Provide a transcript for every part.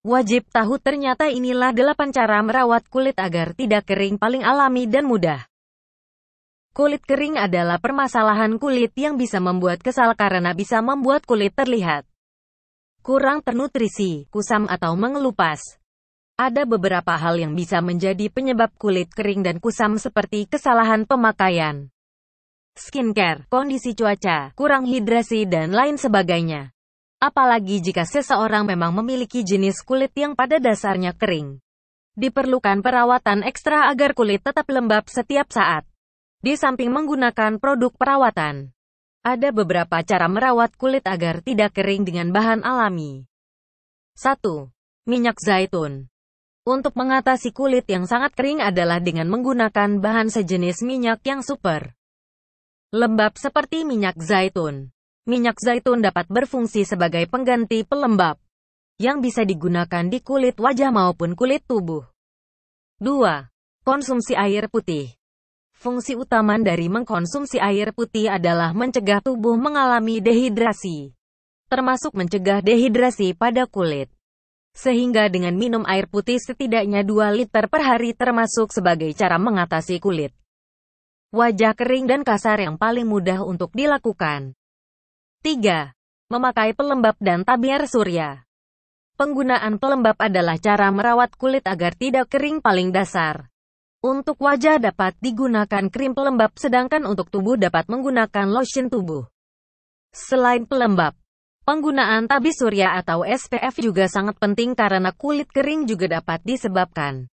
Wajib tahu ternyata inilah delapan cara merawat kulit agar tidak kering paling alami dan mudah. Kulit kering adalah permasalahan kulit yang bisa membuat kesal karena bisa membuat kulit terlihat kurang ternutrisi, kusam atau mengelupas. Ada beberapa hal yang bisa menjadi penyebab kulit kering dan kusam seperti kesalahan pemakaian, skincare, kondisi cuaca, kurang hidrasi dan lain sebagainya. Apalagi jika seseorang memang memiliki jenis kulit yang pada dasarnya kering. Diperlukan perawatan ekstra agar kulit tetap lembab setiap saat. Di samping menggunakan produk perawatan, ada beberapa cara merawat kulit agar tidak kering dengan bahan alami. 1. Minyak zaitun. Untuk mengatasi kulit yang sangat kering adalah dengan menggunakan bahan sejenis minyak yang super lembab seperti minyak zaitun. Minyak zaitun dapat berfungsi sebagai pengganti pelembab yang bisa digunakan di kulit wajah maupun kulit tubuh. 2. Konsumsi air putih Fungsi utama dari mengkonsumsi air putih adalah mencegah tubuh mengalami dehidrasi, termasuk mencegah dehidrasi pada kulit. Sehingga dengan minum air putih setidaknya 2 liter per hari termasuk sebagai cara mengatasi kulit. Wajah kering dan kasar yang paling mudah untuk dilakukan. 3. Memakai pelembab dan tabir surya. Penggunaan pelembab adalah cara merawat kulit agar tidak kering paling dasar. Untuk wajah dapat digunakan krim pelembab sedangkan untuk tubuh dapat menggunakan lotion tubuh. Selain pelembab, penggunaan tabi surya atau SPF juga sangat penting karena kulit kering juga dapat disebabkan.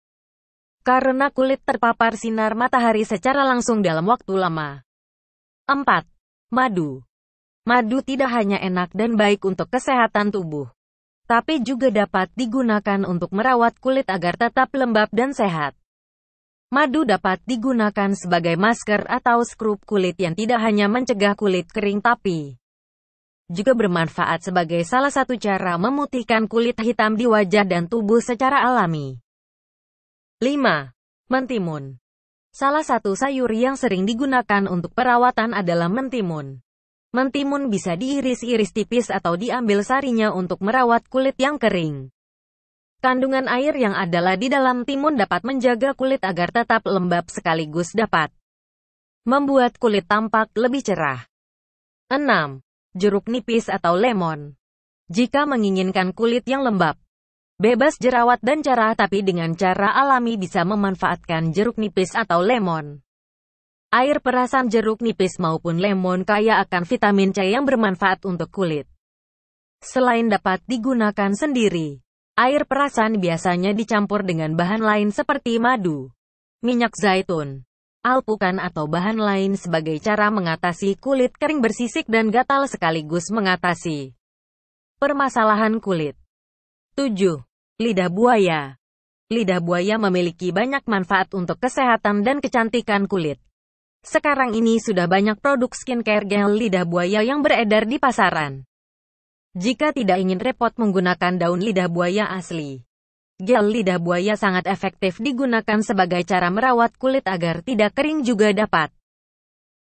Karena kulit terpapar sinar matahari secara langsung dalam waktu lama. 4. Madu Madu tidak hanya enak dan baik untuk kesehatan tubuh, tapi juga dapat digunakan untuk merawat kulit agar tetap lembab dan sehat. Madu dapat digunakan sebagai masker atau skrup kulit yang tidak hanya mencegah kulit kering tapi juga bermanfaat sebagai salah satu cara memutihkan kulit hitam di wajah dan tubuh secara alami. 5. Mentimun Salah satu sayur yang sering digunakan untuk perawatan adalah mentimun. Mentimun bisa diiris-iris tipis atau diambil sarinya untuk merawat kulit yang kering. Kandungan air yang adalah di dalam timun dapat menjaga kulit agar tetap lembab sekaligus dapat membuat kulit tampak lebih cerah. 6. Jeruk nipis atau lemon. Jika menginginkan kulit yang lembab, bebas jerawat dan cerah tapi dengan cara alami bisa memanfaatkan jeruk nipis atau lemon. Air perasan jeruk nipis maupun lemon kaya akan vitamin C yang bermanfaat untuk kulit. Selain dapat digunakan sendiri, air perasan biasanya dicampur dengan bahan lain seperti madu, minyak zaitun, alpukan atau bahan lain sebagai cara mengatasi kulit kering bersisik dan gatal sekaligus mengatasi permasalahan kulit. 7. Lidah buaya Lidah buaya memiliki banyak manfaat untuk kesehatan dan kecantikan kulit. Sekarang ini sudah banyak produk skincare gel lidah buaya yang beredar di pasaran. Jika tidak ingin repot menggunakan daun lidah buaya asli, gel lidah buaya sangat efektif digunakan sebagai cara merawat kulit agar tidak kering juga dapat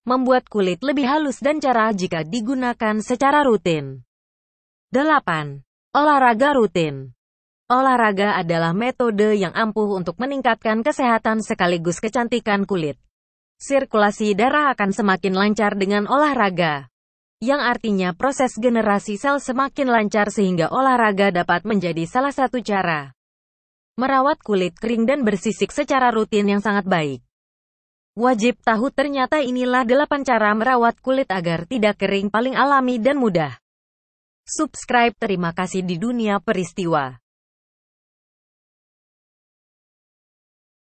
membuat kulit lebih halus dan cerah jika digunakan secara rutin. 8. Olahraga rutin Olahraga adalah metode yang ampuh untuk meningkatkan kesehatan sekaligus kecantikan kulit sirkulasi darah akan semakin lancar dengan olahraga. Yang artinya proses generasi sel semakin lancar sehingga olahraga dapat menjadi salah satu cara merawat kulit kering dan bersisik secara rutin yang sangat baik. Wajib tahu ternyata inilah delapan cara merawat kulit agar tidak kering paling alami dan mudah. Subscribe terima kasih di dunia peristiwa.